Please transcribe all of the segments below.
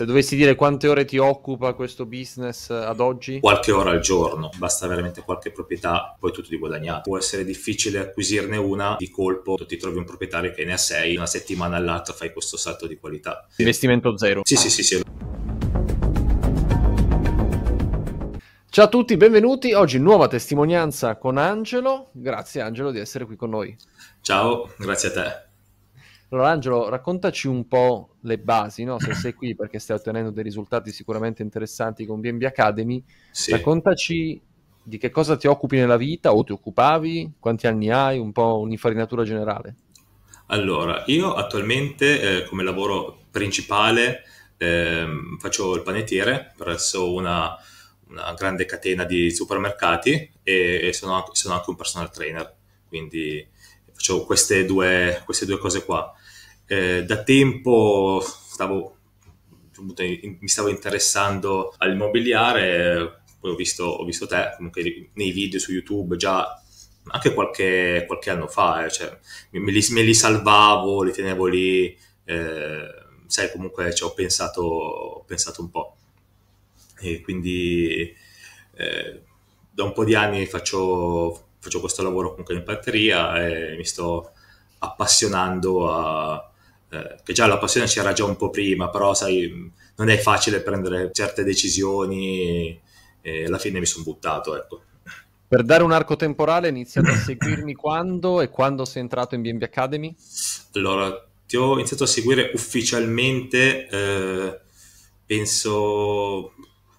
Se dovessi dire quante ore ti occupa questo business eh, ad oggi? Qualche ora al giorno, basta veramente qualche proprietà, poi tutto ti guadagnato. Può essere difficile acquisirne una di colpo, ti trovi un proprietario che ne ha sei, una settimana all'altra fai questo salto di qualità. Investimento zero. Sì, sì, sì, sì. Ciao a tutti, benvenuti. Oggi nuova testimonianza con Angelo. Grazie Angelo di essere qui con noi. Ciao, grazie a te. Allora Angelo, raccontaci un po' le basi, no? se sei qui perché stai ottenendo dei risultati sicuramente interessanti con BNB Academy, sì. raccontaci di che cosa ti occupi nella vita o ti occupavi, quanti anni hai, un po' un'infarinatura generale. Allora, io attualmente eh, come lavoro principale eh, faccio il panettiere presso una, una, grande catena di supermercati e, e sono, sono, anche un personal trainer, quindi faccio queste due, queste due cose qua eh, da tempo stavo, mi stavo interessando all'immobiliare, poi ho visto, ho visto te comunque nei video su YouTube già anche qualche, qualche anno fa, eh, cioè, me, li, me, li, salvavo, li tenevo lì, eh, sai comunque cioè, ho, pensato, ho pensato un po'. E quindi eh, da un po' di anni faccio, faccio questo lavoro comunque in batteria e mi sto appassionando a, eh, che già la passione c'era già un po' prima, però sai, non è facile prendere certe decisioni e alla fine mi sono buttato, ecco. Per dare un arco temporale, iniziato a seguirmi quando e quando sei entrato in BNB Academy? Allora, ti ho iniziato a seguire ufficialmente, eh, penso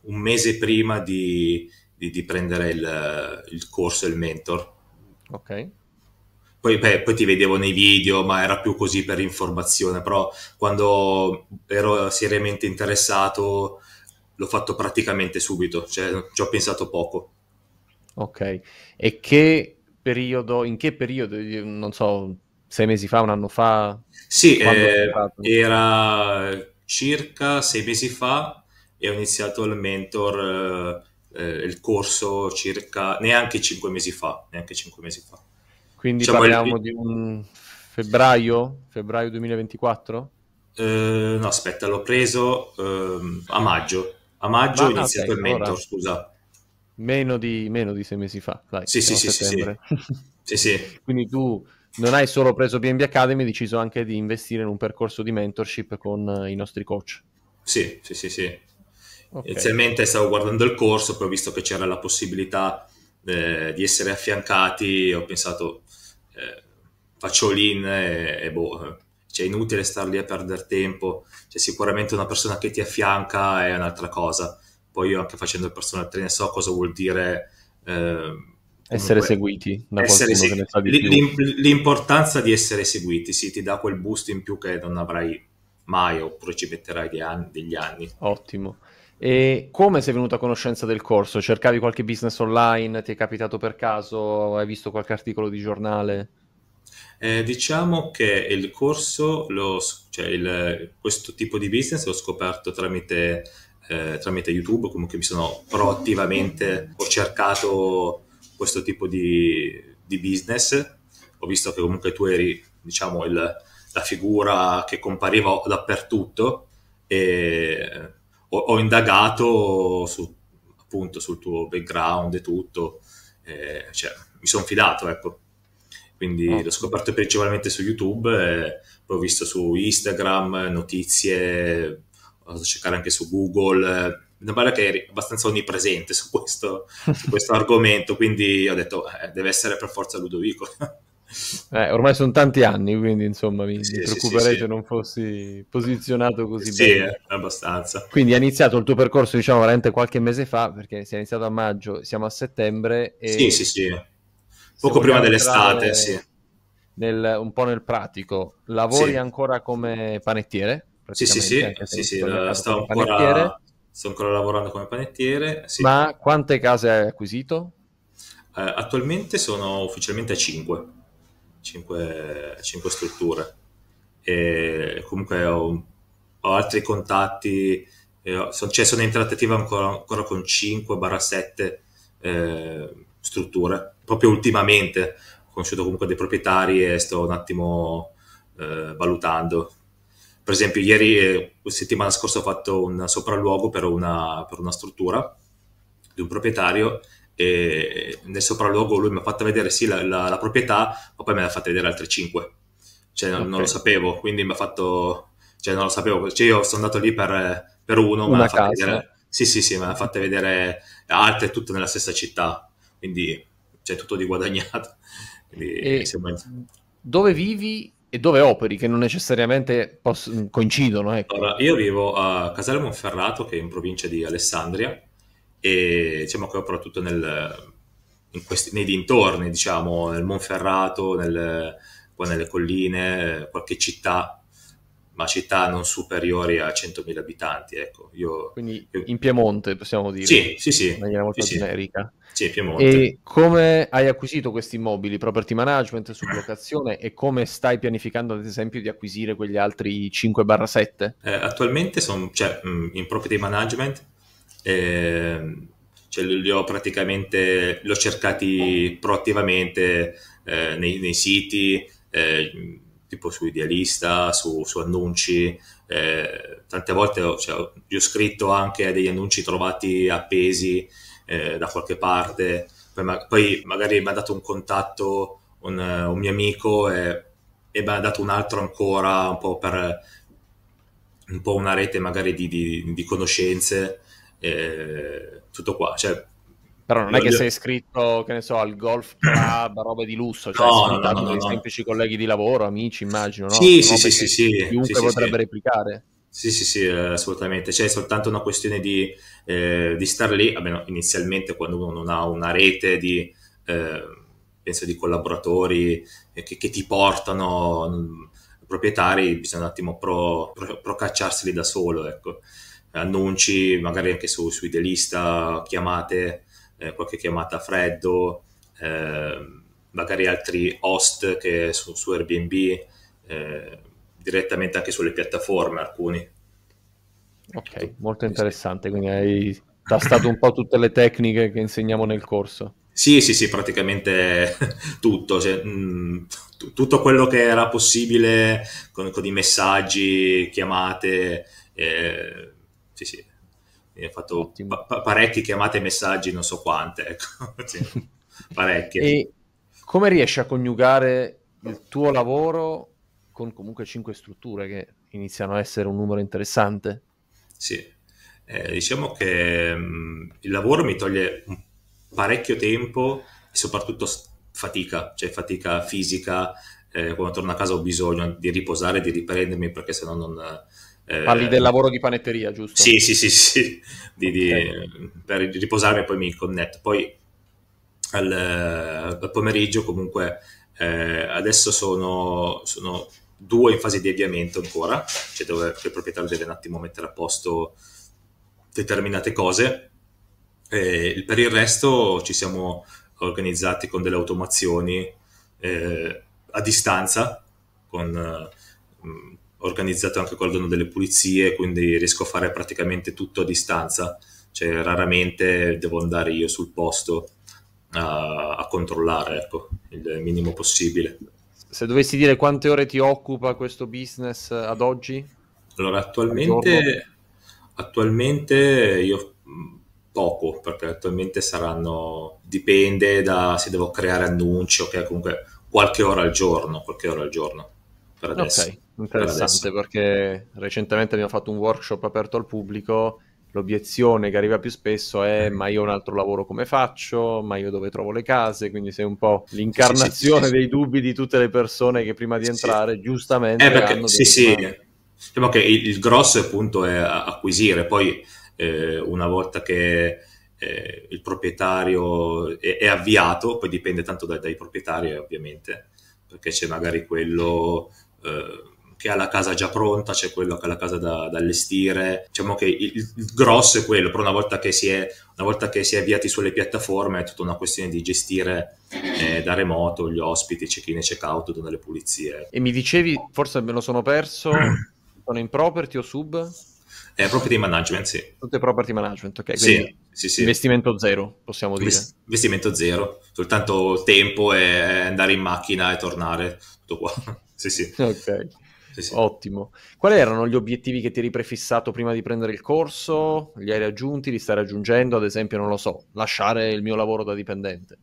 un mese prima di, di, di prendere il, il corso, il mentor. Ok poi, beh, poi, ti vedevo nei video, ma era più così per informazione, però quando ero seriamente interessato l'ho fatto praticamente subito, cioè ci ho pensato poco. Ok, e che periodo, in che periodo, non so, sei mesi fa, un anno fa? Sì, eh, era circa sei mesi fa e ho iniziato il mentor, eh, eh, il corso circa neanche cinque mesi fa, neanche cinque mesi fa. Quindi diciamo parliamo il... di un febbraio, febbraio 2024? Eh, no, aspetta, l'ho preso ehm, a maggio. A maggio ho ah, ah, iniziato okay, il mentor, allora. scusa. Meno di, meno di sei mesi fa, dai. Sì, sì, sì, sì, sì. sì, Quindi tu non hai solo preso BNB Academy, hai deciso anche di investire in un percorso di mentorship con eh, i nostri coach. Sì, sì, sì, sì. Okay. Inizialmente stavo guardando il corso, poi ho visto che c'era la possibilità eh, di essere affiancati, ho pensato eh, facciolin e, e boh, cioè è inutile star lì a perdere tempo, cioè sicuramente una persona che ti affianca è un'altra cosa, poi io anche facendo il personal trainer so cosa vuol dire... Eh, essere seguiti da essere qualcuno se- di l'im- L'importanza di essere seguiti, sì, ti dà quel boost in più che non avrai mai oppure ci metterai anni, degli anni. Ottimo. E come sei venuto a conoscenza del corso? Cercavi qualche business online? Ti è capitato per caso? Hai visto qualche articolo di giornale? Eh, diciamo che il corso, lo, cioè il, questo tipo di business l'ho scoperto tramite, eh, tramite YouTube, comunque mi sono proattivamente, ho cercato questo tipo di, di business, ho visto che comunque tu eri diciamo il, la figura che compariva dappertutto e ho, ho indagato su, appunto sul tuo background e tutto, eh, cioè, mi sono fidato, ecco. Quindi oh. l'ho scoperto principalmente su YouTube, eh, poi ho visto su Instagram notizie, ho andato a cercare anche su Google, eh, mi pare che eri abbastanza onnipresente su questo, su questo argomento, quindi ho detto eh, deve essere per forza Ludovico. Eh, ormai sono tanti anni, quindi insomma mi, sì, preoccuperei sì, se non fossi posizionato così sì, bene. Sì, eh, abbastanza. Quindi hai iniziato il tuo percorso, diciamo, veramente qualche mese fa, perché si è iniziato a maggio, siamo a settembre. E sì, sì, sì. Poco prima dell'estate, sì. Nel, un po' nel pratico, lavori ancora come panettiere? Sì, sì, sì, sì, sì sto ancora, sto ancora lavorando come panettiere. Sì. Ma quante case hai acquisito? Eh, attualmente sono ufficialmente a 5. 5, 5 strutture. E comunque ho, ho altri contatti, sono, cioè sono in trattativa ancora, ancora con 5-7 eh, strutture. Proprio ultimamente ho conosciuto comunque dei proprietari e sto un attimo eh, valutando. Per esempio, ieri, eh, settimana scorsa, ho fatto un sopralluogo per una, per una struttura di un proprietario e nel sopralluogo lui mi ha fatto vedere sì la, la, la proprietà, ma poi me l'ha fatta vedere altre 5. Cioè non, okay. non, lo sapevo, quindi mi ha fatto... Cioè non lo sapevo, cioè io sono andato lì per, per uno, ma casa. Vedere, sì, sì, sì, me l'ha fatta vedere altre tutte nella stessa città, quindi c'è cioè, tutto di guadagnato. Quindi, dove vivi e dove operi che non necessariamente poss- coincidono? Ecco. Allora, io vivo a Casale Monferrato, che è in provincia di Alessandria, e diciamo che opera tutto nel, questi, nei dintorni, diciamo, nel Monferrato, nel, poi nelle colline, qualche città, ma città non superiori a 100.000 abitanti, ecco. Io, Quindi io... in Piemonte, possiamo dire. Sì, sì, sì. In maniera molto sì, generica. Sì, Piemonte. E come hai acquisito questi immobili? Property management, sublocazione e come stai pianificando ad esempio di acquisire quegli altri 5-7? Eh, attualmente sono cioè, mm, in property management eh, cioè li ho praticamente li ho cercati proattivamente eh, nei, nei, siti eh, tipo su Idealista, su, su annunci eh, tante volte ho, cioè, ho scritto anche degli annunci trovati appesi eh, da qualche parte poi, ma, poi magari mi ha dato un contatto un, un mio amico e, e mi ha dato un altro ancora un po' per un po' una rete magari di, di, di conoscenze eh, tutto qua. Cioè, però non è che sei iscritto, che ne so, al golf club, roba di lusso, cioè no, no, no, no, semplici colleghi di lavoro, amici, immagino, no? Sì, sì, sì, sì, Chiunque potrebbe replicare. Sì, sì, sì, assolutamente. è soltanto una questione eh, di, star lì, almeno inizialmente quando uno non ha una rete di, eh, penso, di collaboratori eh, che, ti portano, mm, proprietari, bisogna un attimo procacciarseli da solo, ecco annunci, magari anche su, su Idealista, chiamate, eh, qualche chiamata a freddo, eh, magari altri host che su, su Airbnb, eh, direttamente anche sulle piattaforme alcuni. Ok, molto interessante, quindi hai tastato un po' tutte le tecniche che insegniamo nel corso. Sì, sì, sì, praticamente tutto, cioè, mh, mm, t- tutto quello che era possibile con, con i messaggi, chiamate, eh, sì, sì. Mi ha fatto Ottimo. pa- parecchie chiamate e messaggi, non so quante, ecco. sì. parecchie. E come riesci a coniugare il tuo lavoro con comunque cinque strutture che iniziano a essere un numero interessante? Sì, eh, diciamo che mh, mm, il lavoro mi toglie parecchio tempo e soprattutto fatica, cioè fatica fisica. Eh, quando torno a casa ho bisogno di riposare, di riprendermi perché se no non eh, Parli del lavoro di panetteria, giusto? Sì, sì, sì, sì. Di, okay. di, per riposarmi e poi mi connetto. Poi al, al pomeriggio comunque eh, adesso sono, sono, due in fase di avviamento ancora, cioè dove il proprietario deve un attimo mettere a posto determinate cose. E eh, per il resto ci siamo organizzati con delle automazioni eh, a distanza, con... Eh, organizzato anche col dono delle pulizie, quindi riesco a fare praticamente tutto a distanza, cioè raramente devo andare io sul posto a, a controllare, ecco, il minimo possibile. Se dovessi dire quante ore ti occupa questo business eh, ad oggi? Allora, attualmente, attualmente io mm, poco, perché attualmente saranno, dipende da se devo creare annunci, o ok, comunque qualche ora al giorno, qualche ora al giorno per adesso. Okay. Interessante perché recentemente abbiamo fatto un workshop aperto al pubblico. L'obiezione che arriva più spesso è ma io ho un altro lavoro come faccio, ma io dove trovo le case, quindi sei un po' l'incarnazione sì, sì, dei dubbi di tutte le persone che prima di entrare giustamente... Eh, perché, sì, sì, diciamo che il, il, grosso appunto è acquisire, poi eh, una volta che eh, il proprietario è, è, avviato, poi dipende tanto da, dai proprietari ovviamente, perché c'è magari quello... Eh, che ha la casa già pronta, c'è quello che ha la casa da, da allestire. Diciamo che il, il, grosso è quello, però una volta che si è, che si è avviati sulle piattaforme è tutta una questione di gestire eh, da remoto gli ospiti, check-in e check-out, dove le pulizie. E mi dicevi, forse me lo sono perso, sono in property o sub? Eh, property management, sì. Tutte property management, ok. Sì, sì, sì. Investimento zero, possiamo dire. Investimento zero, soltanto tempo e andare in macchina e tornare, tutto qua. sì, sì. Ok. Sì, sì. Ottimo. Quali erano gli obiettivi che ti eri prefissato prima di prendere il corso? Li hai raggiunti? Li stai raggiungendo? Ad esempio, non lo so, lasciare il mio lavoro da dipendente.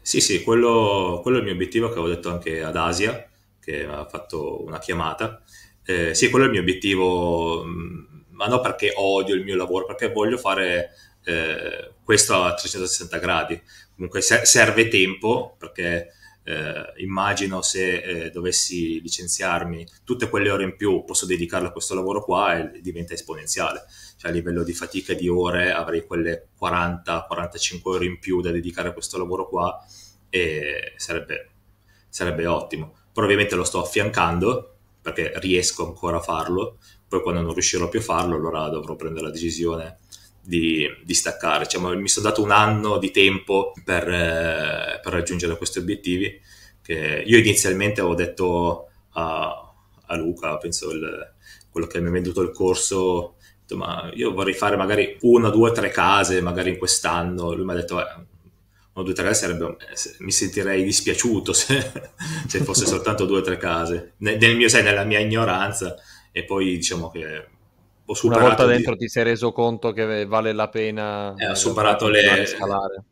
Sì, sì, quello, quello è il mio obiettivo che avevo detto anche ad Asia, che mi ha fatto una chiamata. Eh, sì, quello è il mio obiettivo, mm, ma non perché odio il mio lavoro, perché voglio fare eh, questo a 360 gradi. Comunque serve tempo perché eh, immagino se eh, dovessi licenziarmi tutte quelle ore in più posso dedicarle a questo lavoro qua e diventa esponenziale cioè a livello di fatica e di ore avrei quelle 40-45 ore in più da dedicare a questo lavoro qua e sarebbe, sarebbe ottimo però ovviamente lo sto affiancando perché riesco ancora a farlo poi quando non riuscirò più a farlo allora dovrò prendere la decisione di, di staccare. Cioè, mi sono dato un anno di tempo per, eh, per raggiungere questi obiettivi. io inizialmente avevo detto a, a Luca, penso il, quello che mi ha venduto il corso, detto, ma io vorrei fare magari una, due, tre case, magari in quest'anno. Lui mi ha detto, eh, o due o tre sarebbe, mi sentirei dispiaciuto se, se fosse soltanto due o tre case, nel, mio, sai, nella mia ignoranza e poi diciamo che una volta dentro di... ti sei reso conto che vale la pena eh, ho superato le scalare.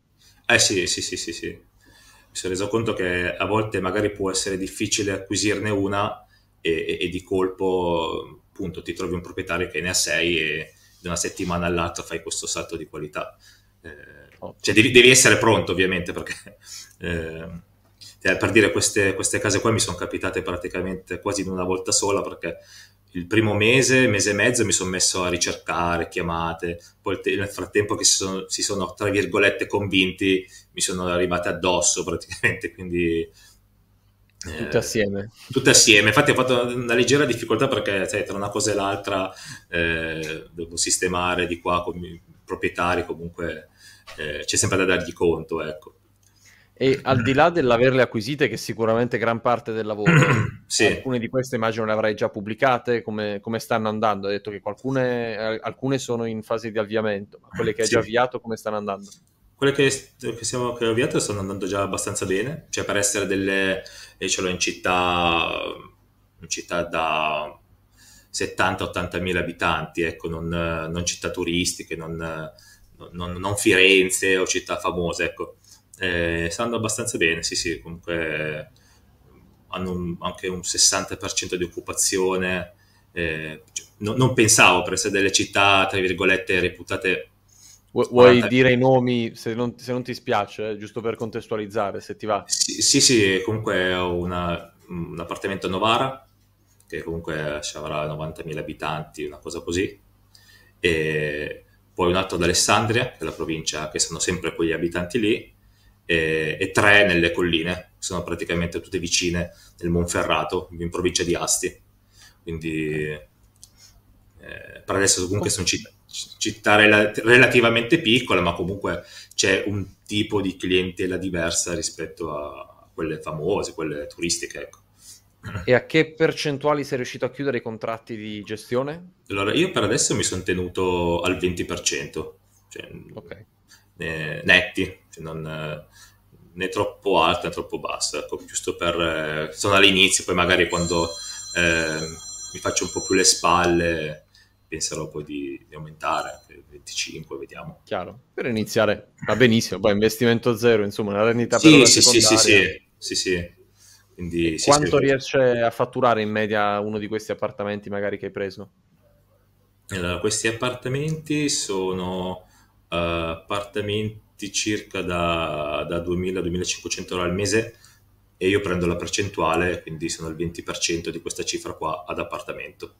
Eh sì, sì, sì, sì, sì. Mi sono reso conto che a volte magari può essere difficile acquisirne una e, e, e di colpo appunto ti trovi un proprietario che ne ha sei e da una settimana all'altra fai questo salto di qualità. Eh, oh. cioè devi, devi, essere pronto ovviamente perché eh, per dire queste, queste case qua mi sono capitate praticamente quasi in una volta sola perché il primo mese, mese e mezzo mi sono messo a ricercare chiamate, poi nel frattempo che si sono, si sono, tra virgolette convinti mi sono arrivate addosso praticamente, quindi... Eh, tutte assieme. Tutte assieme, infatti ho fatto una leggera difficoltà perché sai, tra una cosa e l'altra eh, devo sistemare di qua con i proprietari, comunque eh, c'è sempre da dargli conto, ecco. E al di là dell'averle acquisite, che è sicuramente gran parte del lavoro, sì. alcune di queste immagino le avrai già pubblicate, come, come stanno andando? Hai detto che qualcune, alcune sono in fase di avviamento, ma quelle che hai sì. già avviato come stanno andando? Quelle che, che, siamo, che ho avviato stanno andando già abbastanza bene, cioè per essere delle, e ce l'ho in città, in città da 70-80 mila abitanti, ecco, non, non città turistiche, non, non, non Firenze o città famose, ecco eh, stanno abbastanza bene, sì, sì, comunque hanno un, anche un 60% di occupazione. Eh, cioè, no, non pensavo per essere delle città, tra virgolette, reputate Vuoi dire i nomi se non, se non ti spiace, eh, giusto per contestualizzare, se ti va? Sì, sì, sì comunque ho una, un appartamento a Novara, che comunque avrà 90.000 abitanti, una cosa così, e poi un altro ad Alessandria, che è la provincia, che sono sempre quegli abitanti lì, e, e tre nelle colline, sono praticamente tutte vicine nel Monferrato, in provincia di Asti. Quindi eh, per adesso comunque sono città, città rela- relativamente piccole, ma comunque c'è un tipo di clientela diversa rispetto a quelle famose, quelle turistiche. Ecco. E a che percentuali sei riuscito a chiudere i contratti di gestione? Allora, io per adesso mi sono tenuto al 20%, cioè okay. eh, netti, effettivamente, non, eh, né troppo alta né troppo bassa, ecco, giusto per... Eh, sono all'inizio, poi magari quando eh, mi faccio un po' più le spalle penserò poi di, di aumentare, 25, vediamo. Chiaro, per iniziare va benissimo, poi investimento zero, insomma, una rendita sì, per ora sì, sì, sì, sì, sì, sì. Quindi, sì, quanto sì, riesce a fatturare in media uno di questi appartamenti magari che hai preso? Allora, questi appartamenti sono uh, appartamenti costi circa da, da 2.000-2.500 euro al mese e io prendo la percentuale, quindi sono il 20% di questa cifra qua ad appartamento.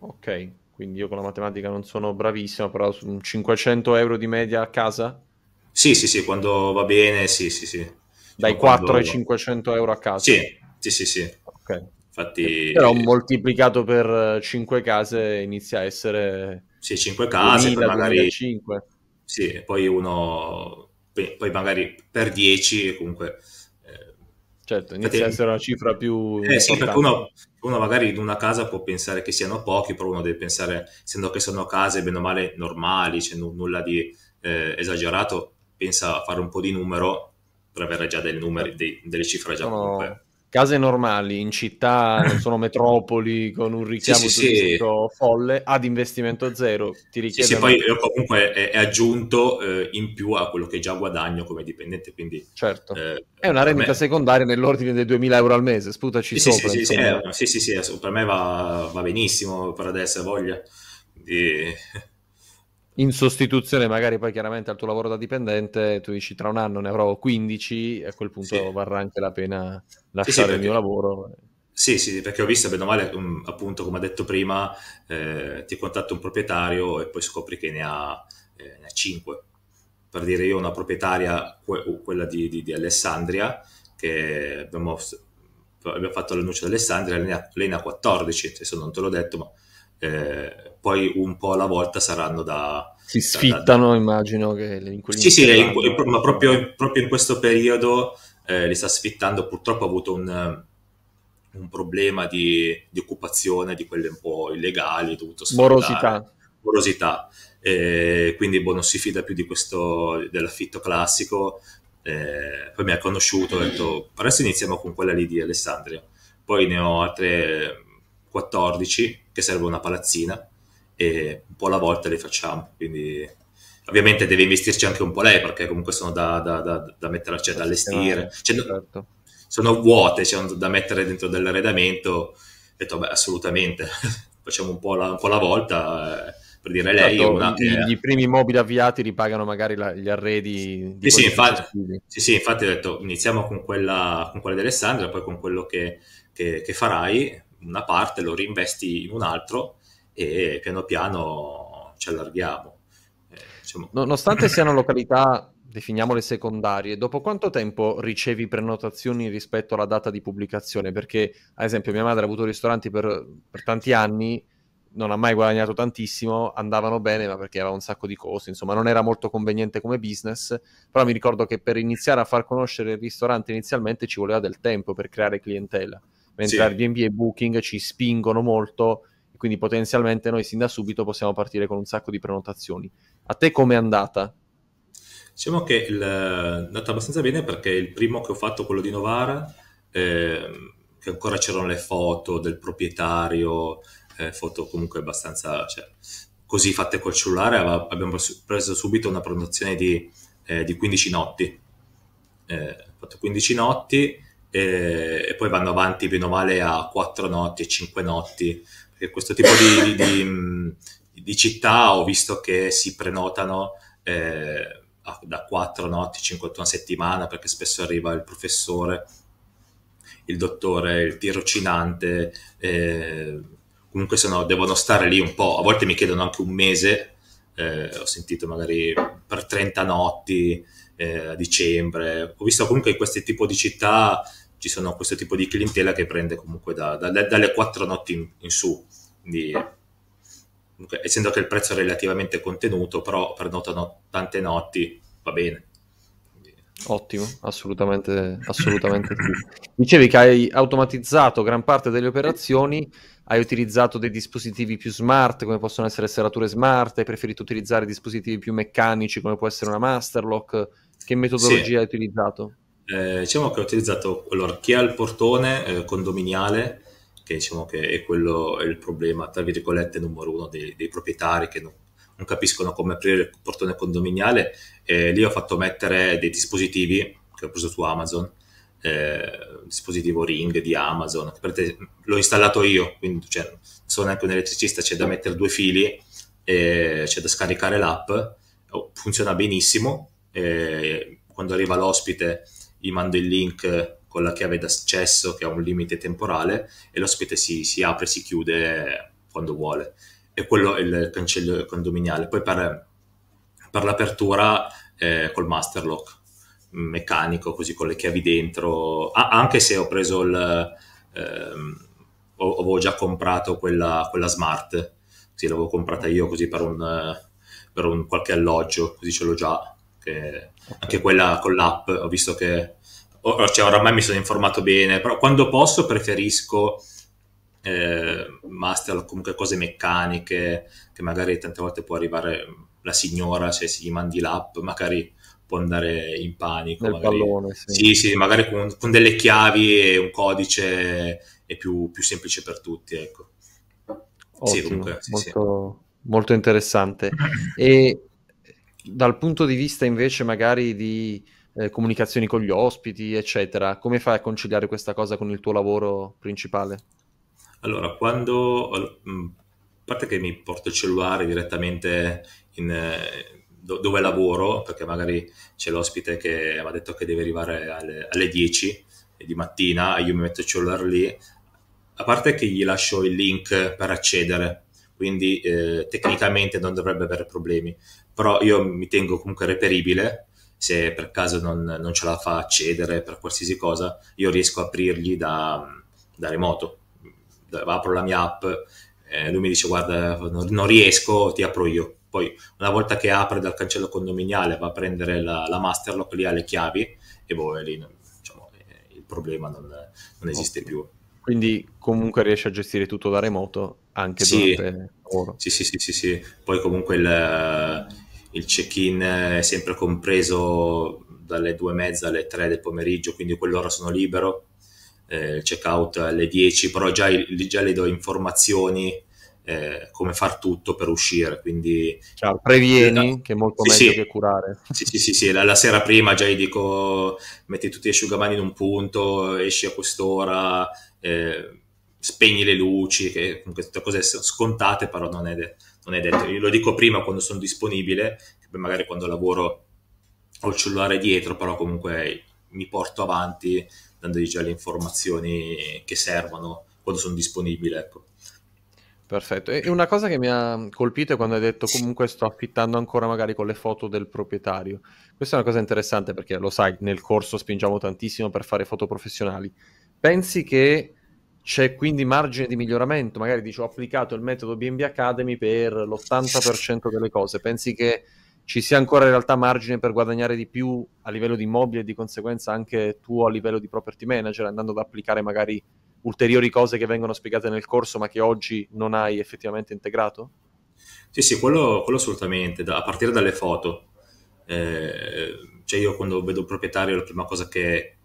Ok, quindi io con la matematica non sono bravissimo, però 500 euro di media a casa? Sì, sì, sì, quando va bene, sì, sì, sì. Dai Come cioè, 4 quando... ai 500 euro a casa? Sì, sì, sì, sì. Ok. Infatti... Però moltiplicato per 5 case inizia a essere... Sì, 5 case, 2000, magari... 2005 sì, poi uno, poi magari per 10 comunque... Eh, certo, inizia a essere una cifra più... Eh, sì, perché uno, uno, magari in una casa può pensare che siano pochi, però uno deve pensare, essendo che sono case bene o male normali, cioè n- nulla di eh, esagerato, pensa a fare un po' di numero per avere già dei numeri, dei, delle cifre già sono, comunque case normali in città, non sono metropoli con un richiamo sì, sì, turistico sì. folle, ad investimento zero, ti richiedono... Sì, poi comunque è, è aggiunto eh, in più a quello che già guadagno come dipendente, quindi... Certo, eh, è una rendita me... secondaria nell'ordine dei 2000 euro al mese, sputaci sì, sopra. Sì, sì, eh, sì, sì, per me va, va benissimo, per adesso voglia, quindi in sostituzione magari poi chiaramente al tuo lavoro da dipendente, tu dici tra un anno ne avrò 15 e a quel punto sì. varrà anche la pena lasciare sì, sì, perché... il mio lavoro. Sì, sì, perché ho visto, bene o male, appunto, come ha detto prima, eh, ti contatta un proprietario e poi scopri che ne ha, eh, ne ha 5. Per dire, io ho una proprietaria, que- quella di, di, di, Alessandria, che abbiamo, abbiamo fatto l'annuncio di Alessandria, lei ne, ha, lei ne ha 14, adesso non te l'ho detto, ma eh, poi un po' alla volta saranno da... Si sfittano, da, da... immagino, che le inquilini... Sì, sì, in, in, ma proprio, proprio, in questo periodo eh, li sta sfittando, purtroppo ha avuto un, un problema di, di, occupazione, di quelle un po' illegali, dovuto sfruttare... Morosità. Morosità. Eh, quindi boh, non si fida più di questo, dell'affitto classico, eh, poi mi ha conosciuto e ha detto adesso iniziamo con quella lì di Alessandria poi ne ho altre 14 eh, che serve una palazzina e un po' alla volta le facciamo. Quindi ovviamente deve investirci anche un po' lei perché comunque sono da, da, da, da mettere, cioè da allestire. Cioè, certo. Sono vuote, cioè, da mettere dentro dell'arredamento. Ho detto, beh, assolutamente, facciamo un po' la, un po alla volta. Eh, per dire lei certo, una... gli, gli eh, primi mobili avviati ripagano magari la, gli arredi di sì, infatti, sì, sì, infatti ho detto iniziamo con quella, con quella di Alessandra poi con quello che, che, che farai una parte, lo reinvesti in un altro e piano piano ci allarghiamo. Eh, diciamo... Nonostante siano località, definiamole secondarie, dopo quanto tempo ricevi prenotazioni rispetto alla data di pubblicazione? Perché, ad esempio, mia madre ha avuto ristoranti per, per tanti anni, non ha mai guadagnato tantissimo, andavano bene, ma perché aveva un sacco di cose, insomma, non era molto conveniente come business, però mi ricordo che per iniziare a far conoscere il ristorante inizialmente ci voleva del tempo per creare clientela mentre Airbnb sì. e Booking ci spingono molto quindi potenzialmente noi sin da subito possiamo partire con un sacco di prenotazioni. A te com'è andata? Diciamo che è andata abbastanza bene perché il primo che ho fatto, quello di Novara, eh, che ancora c'erano le foto del proprietario, eh, foto comunque abbastanza cioè, così fatte col cellulare, aveva, abbiamo preso subito una prenotazione di, eh, di 15 notti. Eh, fatto 15 notti, e, e, poi vanno avanti bene o male a quattro notti cinque notti. Perché questo tipo di, di, di città ho visto che si prenotano eh, a, da quattro notti, cinque notti a settimana, perché spesso arriva il professore, il dottore, il tirocinante. Eh, comunque sono, devono stare lì un po'. A volte mi chiedono anche un mese, eh, ho sentito magari per 30 notti eh, a dicembre. Ho visto comunque in questo tipo di città ci sono questo tipo di clientela che prende comunque da, da, dalle quattro notti in, in su. Quindi, ah. comunque, essendo che il prezzo è relativamente contenuto, però per notano tante notti va bene. Ottimo, assolutamente, assolutamente sì. Dicevi che hai automatizzato gran parte delle operazioni, hai utilizzato dei dispositivi più smart, come possono essere serrature smart, hai preferito utilizzare dispositivi più meccanici, come può essere una Masterlock che metodologia sì. hai utilizzato? Eh, diciamo che ho utilizzato allora, chi ha il portone eh, condominiale, che diciamo che è quello è il problema, tra virgolette, numero uno dei, dei proprietari che non, non, capiscono come aprire il portone condominiale. Eh, lì ho fatto mettere dei dispositivi che ho preso su Amazon, eh, dispositivo Ring di Amazon, te, l'ho installato io, quindi cioè, non sono neanche un elettricista, c'è da mettere due fili, eh, c'è da scaricare l'app, oh, funziona benissimo eh, quando arriva l'ospite gli mando il link con la chiave d'accesso che ha un limite temporale e l'ospite si, si apre e si chiude quando vuole. E quello è il cancello condominiale. Poi per, per l'apertura eh, col master lock meccanico, così con le chiavi dentro, ah, anche se ho preso il... Ehm, avevo già comprato quella, quella smart, sì, l'avevo comprata io così per un, per un qualche alloggio, così ce l'ho già perché okay. anche quella con l'app ho visto che or- cioè, oramai mi sono informato bene, però quando posso preferisco eh, master comunque cose meccaniche che magari tante volte può arrivare la signora se si gli mandi l'app, magari può andare in panico. Nel magari, pallone, sì. sì, sì, magari con, con, delle chiavi e un codice è più, più semplice per tutti, ecco. Ottimo, sì, comunque, sì, molto, molto interessante. e dal punto di vista invece magari di eh, comunicazioni con gli ospiti, eccetera, come fai a conciliare questa cosa con il tuo lavoro principale? Allora, quando... Mm, a parte che mi porto il cellulare direttamente in, eh, dove lavoro, perché magari c'è l'ospite che mi ha detto che deve arrivare alle, alle 10 di mattina, io mi metto il cellulare lì, a parte che gli lascio il link per accedere, quindi eh, tecnicamente non dovrebbe avere problemi però io mi tengo comunque reperibile se per caso non, non, ce la fa accedere per qualsiasi cosa, io riesco a aprirgli da, da remoto. Apro la mia app, eh, lui mi dice guarda non, non, riesco, ti apro io. Poi una volta che apre dal cancello condominiale va a prendere la, la Masterlock, lì ha le chiavi e boh, lì diciamo, eh, il problema non, non esiste più. Quindi comunque riesce a gestire tutto da remoto anche sì. durante lavoro. Sì, sì, sì, sì, sì. Poi comunque il il check-in è sempre compreso dalle due e mezza alle tre del pomeriggio, quindi quell'ora sono libero, eh, il check-out alle 10, però già, già le do informazioni eh, come far tutto per uscire, quindi... Ciao, previeni, la... Eh, che è molto sì, meglio sì. che curare. Sì, sì, sì, sì. La, la, sera prima già gli dico metti tutti gli asciugamani in un punto, esci a quest'ora, eh, spegni le luci, che comunque tutte cose scontate, però non è... De- non è detto, io lo dico prima quando sono disponibile, magari quando lavoro ho il cellulare dietro, però comunque mi porto avanti dandogli già le informazioni che servono quando sono disponibile. Ecco. Perfetto, e una cosa che mi ha colpito è quando hai detto comunque sto affittando ancora magari con le foto del proprietario. Questa è una cosa interessante perché lo sai, nel corso spingiamo tantissimo per fare foto professionali. Pensi che c'è quindi margine di miglioramento. Magari dici ho applicato il metodo BNB Academy per l'80% delle cose. Pensi che ci sia ancora in realtà margine per guadagnare di più a livello di immobile e di conseguenza anche tuo a livello di property manager, andando ad applicare magari ulteriori cose che vengono spiegate nel corso ma che oggi non hai effettivamente integrato? Sì, sì, quello, quello assolutamente, da, a partire dalle foto. Eh, cioè io quando vedo un proprietario la prima cosa che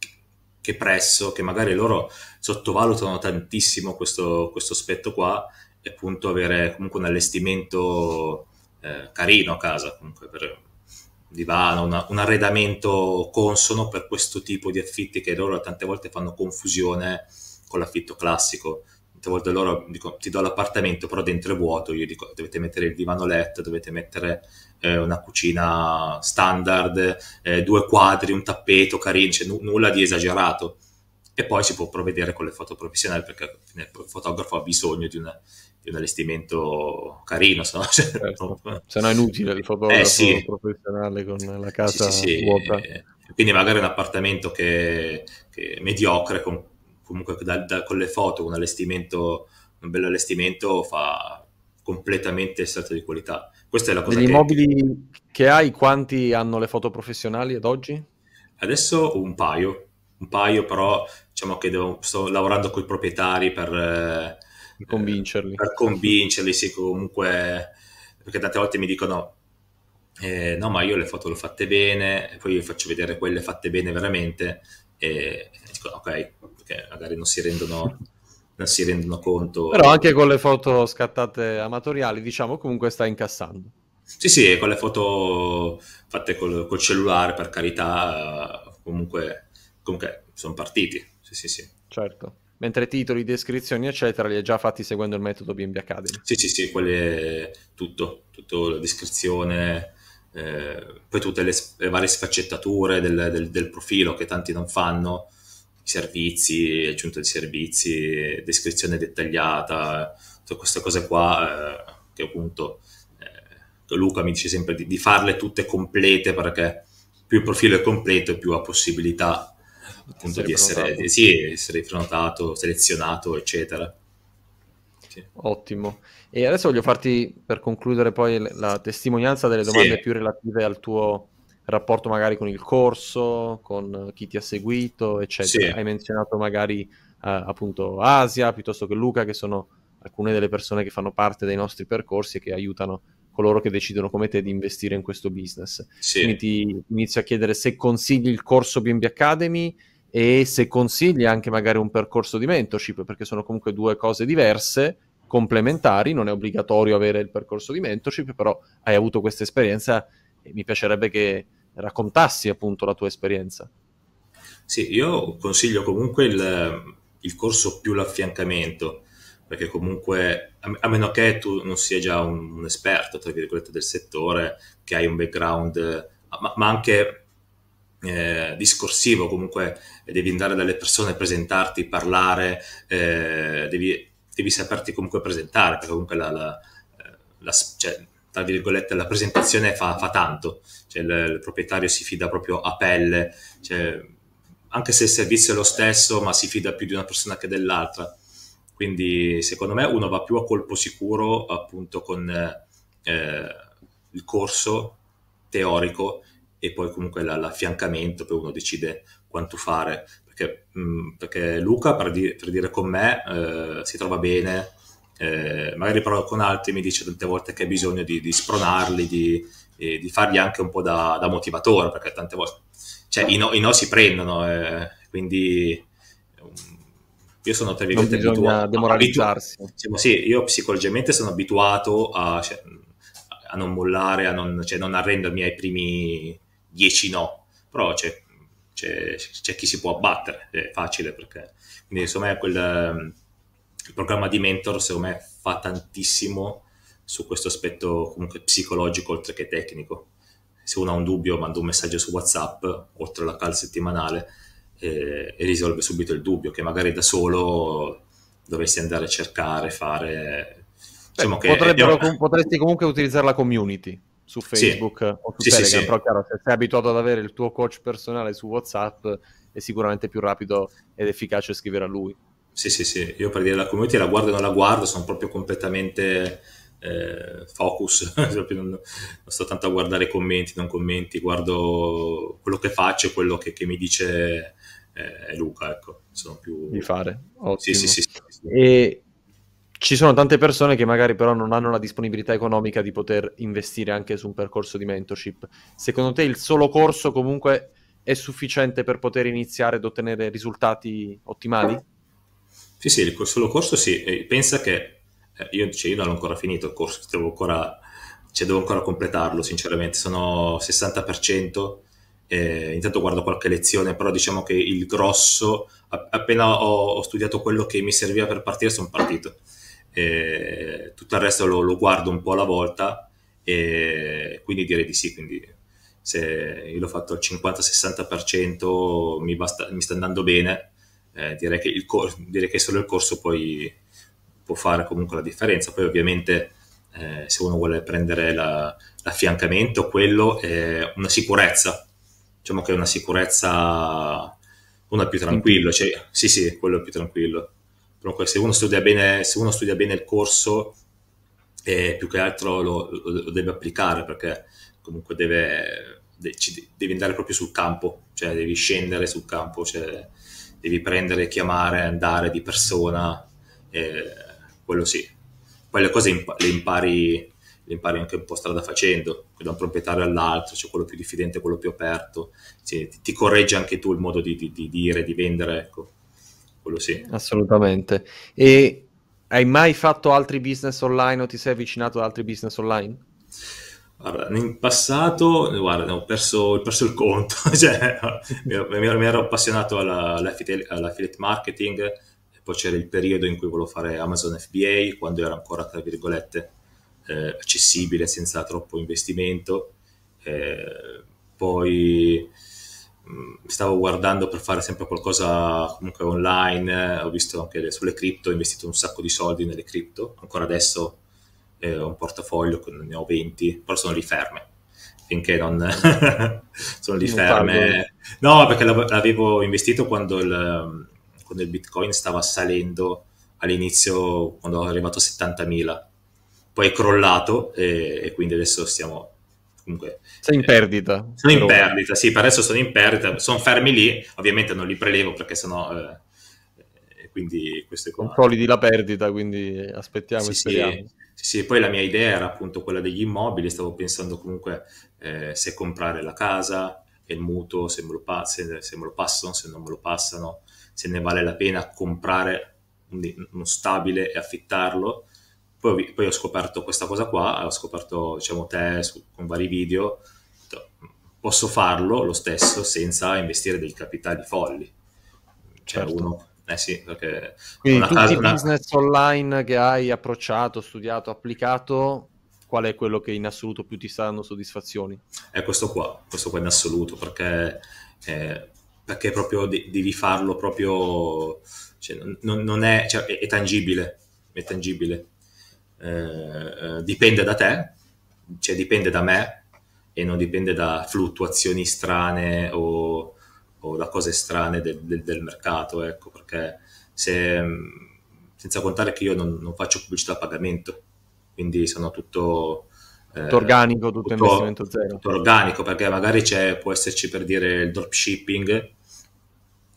che presso, che magari loro sottovalutano tantissimo questo, questo aspetto qua, e appunto avere comunque un allestimento eh, carino a casa, comunque per un divano, una, un arredamento consono per questo tipo di affitti che loro tante volte fanno confusione con l'affitto classico. Tante volte loro dicono ti do l'appartamento, però dentro è vuoto, io dico dovete mettere il divano letto, dovete mettere eh, una cucina standard, eh, due quadri, un tappeto carino, cioè n- nulla di esagerato. E poi si può provvedere con le foto professionali perché il fotografo ha bisogno di, una, di un allestimento carino, se no, cioè, certo. se no è inutile il eh, fotografo eh, sì. professionale con la casa sì, sì, vuota. Quindi magari un appartamento che, che è mediocre, con, comunque da, da, con le foto, un allestimento, un bello allestimento fa, completamente il set di qualità. Questa è la cosa Degli che... immobili che hai, quanti hanno le foto professionali ad oggi? Adesso un paio, un paio però diciamo che devo, sto lavorando con i proprietari per... Eh, convincerli. Per convincerli, sì, comunque, perché tante volte mi dicono eh, no, ma io le foto le ho fatte bene, e poi faccio vedere quelle fatte bene veramente e dicono ok, perché magari non si rendono eh, si rendono conto. Però anche con le foto scattate amatoriali, diciamo, comunque sta incassando. Sì, sì, con le foto fatte col, col cellulare, per carità, comunque, comunque sono partiti. Sì, sì, sì. Certo. Mentre titoli, descrizioni, eccetera, li hai già fatti seguendo il metodo BNB Academy. Sì, sì, sì, quelle tutto, tutto la descrizione, eh, poi tutte le, le varie sfaccettature del, del, del profilo che tanti non fanno servizi, aggiunta di servizi, descrizione dettagliata, tutte queste cose qua eh, che appunto eh, Luca mi dice sempre di, di, farle tutte complete perché più il profilo è completo più ha possibilità appunto di essere, di, sì, essere prenotato, selezionato, eccetera. Sì. Ottimo. E adesso voglio farti, per concludere poi, la testimonianza delle domande sì. più relative al tuo rapporto magari con il corso, con chi ti ha seguito, eccetera. Sì. Hai menzionato magari Uh, appunto Asia piuttosto che Luca, che sono alcune delle persone che fanno parte dei nostri percorsi e che aiutano coloro che decidono come te di investire in questo business. Sì. Quindi ti inizio a chiedere se consigli il corso BNB Academy e se consigli anche magari un percorso di mentorship, perché sono comunque due cose diverse, complementari, non è obbligatorio avere il percorso di mentorship, però hai avuto questa esperienza mi piacerebbe che raccontassi appunto la tua esperienza. Sì, io consiglio comunque il, il corso più l'affiancamento, perché comunque, a meno che tu non sia già un, un esperto, tra virgolette, del settore, che hai un background, ma, ma anche eh, discorsivo, comunque devi andare dalle persone, presentarti, parlare, eh, devi, devi, saperti comunque presentare, perché comunque la, la, eh, la, cioè, tra virgolette, la presentazione fa, fa tanto, cioè, il, il, proprietario si fida proprio a pelle, cioè, anche se il servizio è lo stesso, ma si fida più di una persona che dell'altra. Quindi secondo me uno va più a colpo sicuro appunto con eh, il corso teorico e poi comunque l'affiancamento, poi uno decide quanto fare. Perché, mh, mm, perché Luca, per, di, per, dire con me, eh, si trova bene, eh, magari però con altri mi dice tante volte che hai bisogno di, di spronarli, di, eh, di, fargli anche un po' da, da motivatore, perché tante volte cioè, i, no, i no si prendono, eh, quindi io sono tra virgolette abituato a demoralizzarsi. diciamo, sì, io psicologicamente sono abituato a, cioè, a non mollare, a non, cioè, non, arrendermi ai primi dieci no, però c'è, c'è, c'è chi si può abbattere, è facile perché quindi insomma è quel il programma di mentor secondo me fa tantissimo su questo aspetto comunque psicologico oltre che tecnico se uno ha un dubbio manda un messaggio su whatsapp oltre alla call settimanale eh, e risolve subito il dubbio che magari da solo dovresti andare a cercare fare diciamo Beh, che abbiamo... com- potresti comunque utilizzare la community su Facebook sì. o su sì, Telegram, sì, però chiaro, se sei abituato ad avere il tuo coach personale su WhatsApp, è sicuramente più rapido ed efficace scrivere a lui. Sì, sì, sì, io per dire la community la guardo e non la guardo, sono proprio completamente eh, focus, cioè, non, non, sto tanto a guardare commenti, non commenti, guardo quello che faccio e quello che, che, mi dice eh, Luca, ecco, sono più... Di fare, ottimo. Sì, sì, sì. sì, sì. E ci sono tante persone che magari però non hanno la disponibilità economica di poter investire anche su un percorso di mentorship. Secondo te il solo corso comunque è sufficiente per poter iniziare ad ottenere risultati ottimali? Sì, sì, il solo corso sì. pensa che eh, io, cioè, io non l'ho ancora finito il corso, devo ancora, cioè, devo ancora completarlo, sinceramente. Sono 60%. Eh, intanto guardo qualche lezione, però diciamo che il grosso, appena ho, ho studiato quello che mi serviva per partire, sono partito. Eh, tutto il resto lo, lo, guardo un po' alla volta e quindi direi di sì. Quindi se io l'ho fatto al 50-60%, mi, mi sta andando bene eh, direi, che il cor- direi che solo il corso poi può fare comunque la differenza. Poi ovviamente eh, se uno vuole prendere la, l'affiancamento, quello è una sicurezza, diciamo che è una sicurezza, uno è più tranquillo, cioè, sì sì, quello è più tranquillo. Però se uno studia bene, uno studia bene il corso, eh, più che altro lo, lo, deve applicare perché comunque deve, devi andare proprio sul campo, cioè devi scendere sul campo, cioè, devi prendere, chiamare, andare di persona, eh, quello sì. Quelle cose imp- le, impari, le, impari, anche un po' strada facendo, da un proprietario all'altro, c'è cioè quello più diffidente, quello più aperto, cioè, ti, ti corregge anche tu il modo di, di, di dire, di vendere, ecco, quello sì. Assolutamente. E hai mai fatto altri business online o ti sei avvicinato ad altri business online? Guarda, in passato, guarda, ho perso, ho perso il conto, cioè, mi, ero, mi, ero, appassionato alla, all'affiliate marketing, poi c'era il periodo in cui volevo fare Amazon FBA, quando era ancora, tra virgolette, eh, accessibile senza troppo investimento. Eh, poi mh, mm, stavo guardando per fare sempre qualcosa comunque online, ho visto anche le, sulle cripto, ho investito un sacco di soldi nelle cripto, ancora adesso eh, un portafoglio, con ne ho 20, però sono lì ferme finché non sono lì non ferme. Farlo. No, perché l'avevo investito quando il, ehm, quando il, Bitcoin stava salendo all'inizio, quando è arrivato a 70.000, poi è crollato e, e quindi adesso stiamo comunque... Sei in eh, perdita. Eh, sono in ora. perdita, sì, per adesso sono in perdita, sono fermi lì, ovviamente non li prelevo perché sennò... Eh, quindi questo è di la perdita, quindi aspettiamo sì, e speriamo. Sì. Sì, sì, poi la mia idea era appunto quella degli immobili, stavo pensando comunque eh, se comprare la casa e il mutuo, se me, pa- se, se me, lo passano, se non me lo passano, se ne vale la pena comprare uno stabile e affittarlo. Poi, poi, ho scoperto questa cosa qua, ho scoperto diciamo te su, con vari video, posso farlo lo stesso senza investire dei capitali folli. Cioè certo. uno eh sì, perché Quindi tutti casa, i business online che hai approcciato, studiato, applicato, qual è quello che in assoluto più ti sta dando soddisfazioni? È questo qua, questo qua in assoluto, perché, eh, perché proprio de- devi farlo proprio, cioè, non, non è, cioè, è, è, tangibile, è tangibile. Eh, eh, dipende da te, cioè dipende da me e non dipende da fluttuazioni strane o o da cose strane del, del, del mercato, ecco, perché se, mm, senza contare che io non, non, faccio pubblicità a pagamento, quindi sono tutto... Eh, organico, tutto, tutto investimento zero. Tutto organico, perché magari c'è, può esserci per dire il dropshipping,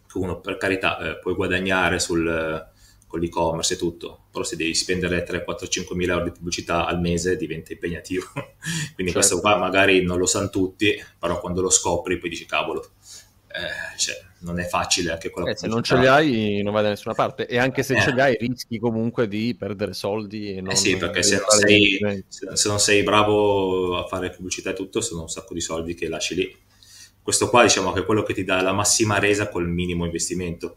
che uno per carità eh, puoi guadagnare sul eh, con l'e-commerce e tutto, però se devi spendere 3, 4, 5 mila euro di pubblicità al mese diventa impegnativo. Quindi certo. questo qua magari non lo sanno tutti, però quando lo scopri poi dici cavolo, eh, cioè, non è facile anche quella eh, pubblicità. Se non ce li hai non vai da nessuna parte e anche se eh. ce li hai rischi comunque di perdere soldi. E non eh sì, perché se non, sei, se non, sei, bravo a fare pubblicità e tutto sono un sacco di soldi che lasci lì. Questo qua diciamo che è quello che ti dà la massima resa col minimo investimento.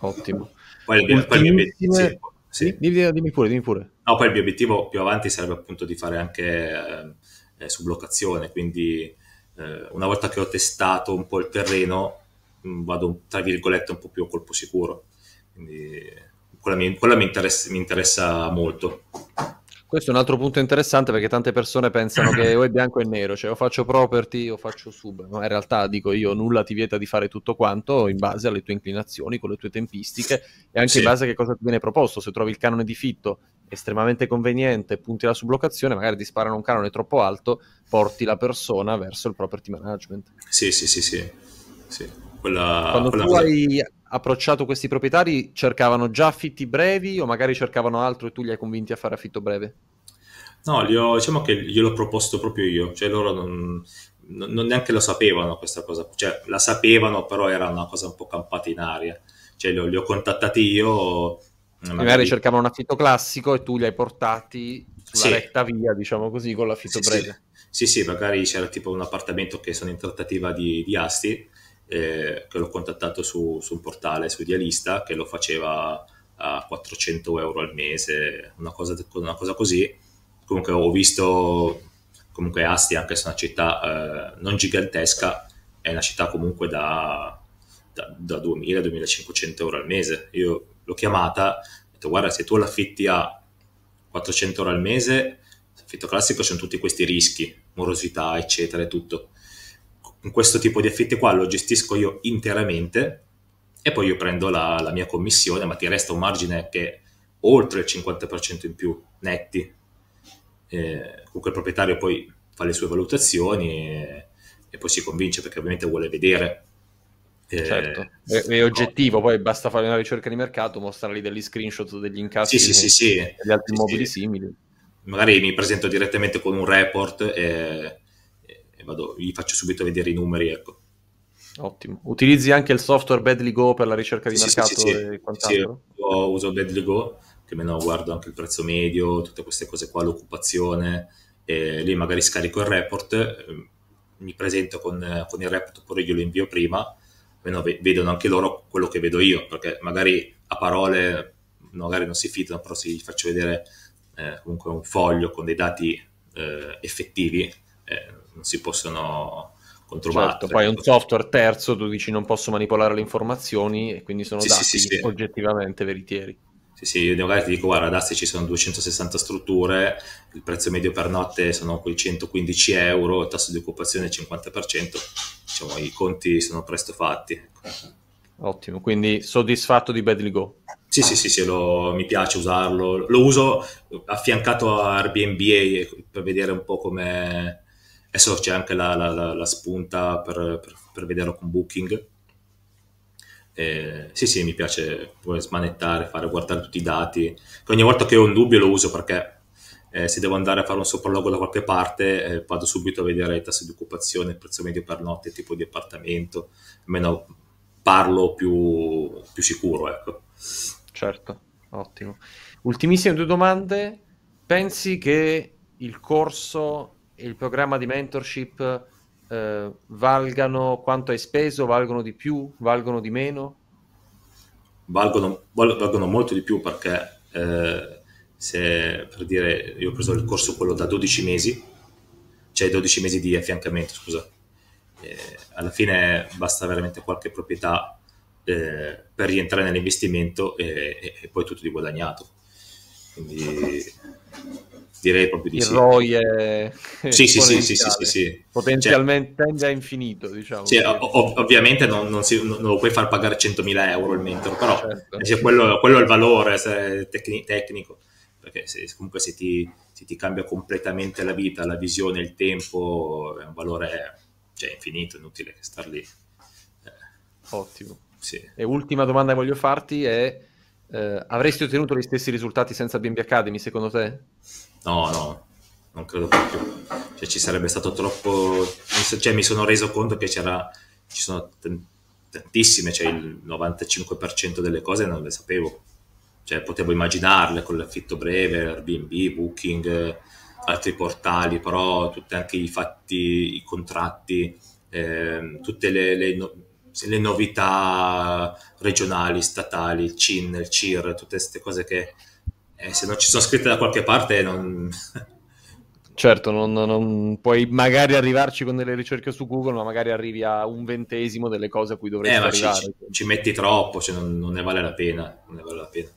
Ottimo. Poi, Ultimissime... mio Sì, sì. Dimmi, dimmi, pure, dimmi pure. No, poi il mio obiettivo più avanti sarebbe appunto di fare anche eh, eh sublocazione, quindi eh, una volta che ho testato un po' il terreno, mm, vado tra virgolette un po' più a colpo sicuro. Quindi quella, mi, quella mi, interessa, mi interessa molto. Questo è un altro punto interessante perché tante persone pensano che o è bianco o è nero, cioè o faccio property o faccio sub, No, in realtà dico io nulla ti vieta di fare tutto quanto in base alle tue inclinazioni, con le tue tempistiche e anche sì. in base a che cosa ti viene proposto, se trovi il canone di fitto estremamente conveniente, punti alla sublocazione, magari ti sparano un canone troppo alto, porti la persona verso il property management. Sì, sì, sì, sì. sì. Quella, Quando quella... tu hai approcciato questi proprietari, cercavano già affitti brevi o magari cercavano altro e tu li hai convinti a fare affitto breve? No, ho, diciamo che gliel'ho proposto proprio io, cioè loro non, non neanche lo sapevano questa cosa, cioè la sapevano però era una cosa un po' campata in aria, cioè li ho, li ho contattati io magari sì. cercavano un affitto classico e tu li hai portati sulla sì. retta via, diciamo così, con l'affitto sì, breve. Sì. sì, magari c'era tipo un appartamento che sono in trattativa di, di Asti, eh, che l'ho contattato su, su, un portale, su Idealista, che lo faceva a 400 euro al mese, una cosa, una cosa così. Comunque ho visto, comunque Asti anche se è una città eh, non gigantesca, è una città comunque da, da, da 2000-2500 euro al mese. Io l'ho chiamata, ho detto guarda se tu l'affitti a 400 euro al mese, l'affitto classico sono tutti questi rischi, morosità eccetera e tutto. Con questo tipo di affitti qua lo gestisco io interamente e poi io prendo la, la mia commissione, ma ti resta un margine che è oltre il 50% in più netti. Eh, comunque il proprietario poi fa le sue valutazioni e, e poi si convince perché ovviamente vuole vedere eh, certo, è, è, oggettivo, poi basta fare una ricerca di mercato, mostrargli degli screenshot degli incassi sì, sì, sì, degli altri immobili simili. Magari mi presento direttamente con un report e, e vado, gli faccio subito vedere i numeri. Ecco. Ottimo. Utilizzi anche il software Badly Go per la ricerca di mercato e quant'altro? io uso Badly Go, che meno guardo anche il prezzo medio, tutte queste cose qua, l'occupazione, e lì magari scarico il report, ehm, mi presento con, con il report oppure glielo invio prima almeno vedono anche loro quello che vedo io, perché magari a parole magari non si fidano, però se gli faccio vedere eh, comunque un foglio con dei dati eh, effettivi, eh, non si possono controbattere. Certo, poi è un software terzo, tu dici non posso manipolare le informazioni e quindi sono sì, dati sì, sì, oggettivamente veritieri. Sì, sì, io magari ti dico, guarda, ad ci sono 260 strutture, il prezzo medio per notte sono quei 115 euro, il tasso di occupazione è il 50%, diciamo, i conti sono presto fatti. Ecco. Ottimo, quindi soddisfatto di Badly Go? Sì, sì, sì, sì lo, mi piace usarlo. Lo uso affiancato a Airbnb per vedere un po' come... Adesso c'è anche la, la, la spunta per, per, per, vederlo con Booking. Eh, sì, sì, mi piace smanettare, fare guardare tutti i dati. Ogni volta che ho un dubbio lo uso perché eh, se devo andare a fare un sopralluogo da qualche parte eh, vado subito a vedere i tassi di occupazione, il prezzo medio per notte, il tipo di appartamento, almeno parlo più, più sicuro. Ecco. Certo, ottimo. Ultimissime due domande. Pensi che il corso e il programma di mentorship eh, valgano quanto hai speso, valgono di più, valgono di meno? Valgono, valgono molto di più perché eh, se per dire io ho preso il corso quello da 12 mesi, cioè 12 mesi di affiancamento, scusa. E alla fine basta veramente qualche proprietà eh, per rientrare nell'investimento e, e, e, poi tutto di guadagnato. Quindi direi proprio di il sì. ROI è sì, sì, sì, sì, sì, sì, sì, potenzialmente cioè, tende a infinito, diciamo. Sì, ov- ovviamente non, non, si, non, lo puoi far pagare 100.000 euro il mentor, però certo. cioè, quello, quello, è il valore tecni- tecnico perché se, comunque se ti, se ti, cambia completamente la vita, la visione, il tempo, è un valore cioè, infinito, inutile star lì. Eh. Ottimo. Sì. E ultima domanda che voglio farti è, eh, avresti ottenuto gli stessi risultati senza BNB Academy secondo te? No, no, non credo proprio. Cioè, ci sarebbe stato troppo... Cioè, mi sono reso conto che c'era... ci sono tantissime, cioè il 95% delle cose non le sapevo cioè potevo immaginarle con l'affitto breve, Airbnb, Booking, eh, altri portali, però tutti anche i fatti, i contratti, eh, tutte le, le, no, le, novità regionali, statali, il CIN, il CIR, tutte queste cose che eh, se non ci sono scritte da qualche parte non... Certo, non, non, puoi magari arrivarci con delle ricerche su Google, ma magari arrivi a un ventesimo delle cose a cui dovresti eh, arrivare. Ci, ci, metti troppo, cioè non, non, ne vale la pena, non ne vale la pena.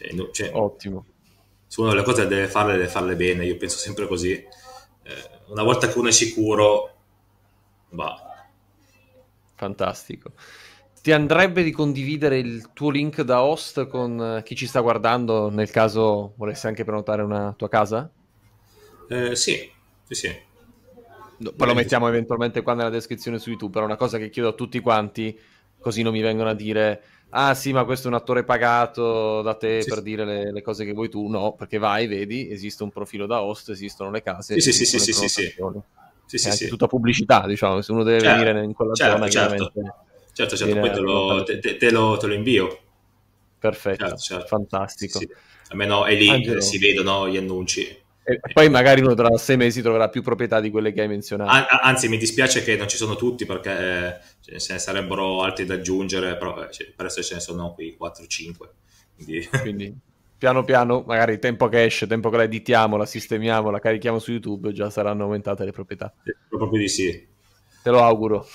Cioè, no, cioè, Ottimo. Se uno le cose deve farle, deve farle bene, io penso sempre così. Eh, una volta che uno è sicuro, va. Fantastico. Ti andrebbe di condividere il tuo link da host con eh, chi ci sta guardando nel caso volesse anche prenotare una tua casa? Eh, sì, sì, sì. No, poi lo eh, mettiamo eventualmente qua nella descrizione su YouTube, però una cosa che chiedo a tutti quanti, così non mi vengono a dire ah sì, ma questo è un attore pagato da te sì, per sì. dire le, le, cose che vuoi tu. No, perché vai, vedi, esiste un profilo da host, esistono le case. Sì, sì, sì, sì, sì, sì. Sì, sì, eh, sì. tutta pubblicità, diciamo, se uno deve certo, venire in quella certo, zona, certo. Certo, certo, poi te lo, te, te, lo, te lo, invio. Perfetto, certo, certo. fantastico. Almeno è lì Angelo. si vedono gli annunci poi magari uno tra sei mesi troverà più proprietà di quelle che hai menzionato. An- anzi, mi dispiace che non ci sono tutti perché eh, ce ne sarebbero altri da aggiungere, però eh, per adesso ce ne sono qui 4-5. Quindi... quindi... piano piano, magari tempo che esce, tempo che la editiamo, la sistemiamo, la carichiamo su YouTube, già saranno aumentate le proprietà. Proprio di sì. Te lo auguro.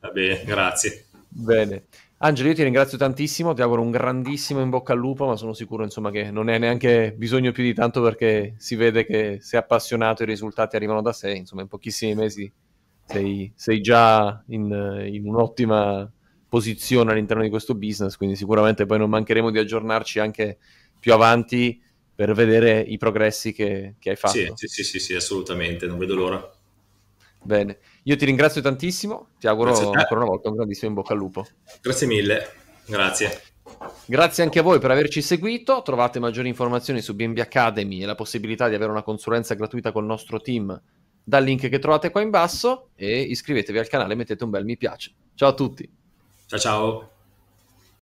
Va bene, grazie. Bene. Angelo, io ti ringrazio tantissimo, ti auguro un grandissimo in bocca al lupo, ma sono sicuro insomma, che non è neanche bisogno più di tanto perché si vede che sei appassionato e i risultati arrivano da sé, insomma in pochissimi mesi sei, sei già in, in, un'ottima posizione all'interno di questo business, quindi sicuramente poi non mancheremo di aggiornarci anche più avanti per vedere i progressi che, che hai fatto. Sì, sì, sì, sì, sì assolutamente, non vedo l'ora. Bene. Io ti ringrazio tantissimo, ti auguro ancora una volta un grandissimo in bocca al lupo. Grazie mille, grazie. Grazie anche a voi per averci seguito. Trovate maggiori informazioni su BNB Academy e la possibilità di avere una consulenza gratuita col nostro team dal link che trovate qua in basso e iscrivetevi al canale, mettete un bel mi piace. Ciao a tutti. Ciao ciao.